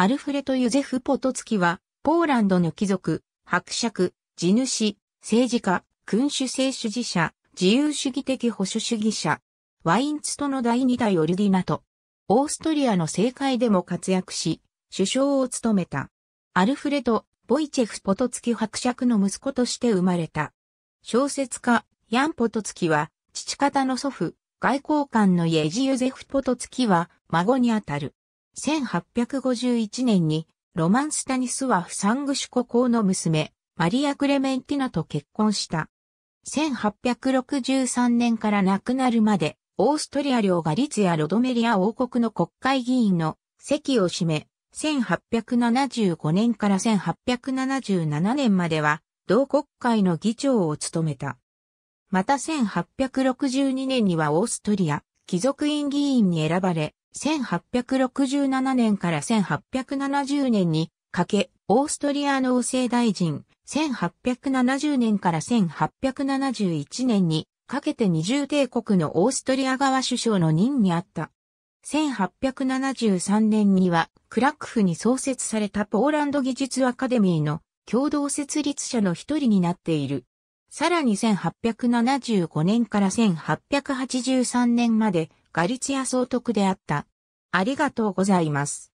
アルフレト・ユゼフ・ポトツキは、ポーランドの貴族、伯爵、地主、政治家、君主制主義者、自由主義的保守主義者、ワインツとの第二代オルディナト、オーストリアの政界でも活躍し、首相を務めた。アルフレト・ボイチェフ・ポトツキ伯爵の息子として生まれた。小説家、ヤン・ポトツキは、父方の祖父、外交官のイェジ・ユゼフ・ポトツキは、孫にあたる。1851年にロマン・スタニスワフ・サングシュコ公の娘、マリア・クレメンティナと結婚した。1863年から亡くなるまで、オーストリア領ガリツやロドメリア王国の国会議員の席を占め、1875年から1877年までは、同国会の議長を務めた。また1862年にはオーストリア、貴族院議員に選ばれ、1867年から1870年にかけ、オーストリア農政大臣、1870年から1871年にかけて二重帝国のオーストリア側首相の任にあった。1873年にはクラックフに創設されたポーランド技術アカデミーの共同設立者の一人になっている。さらに1875年から1883年までガリチア総督であった。ありがとうございます。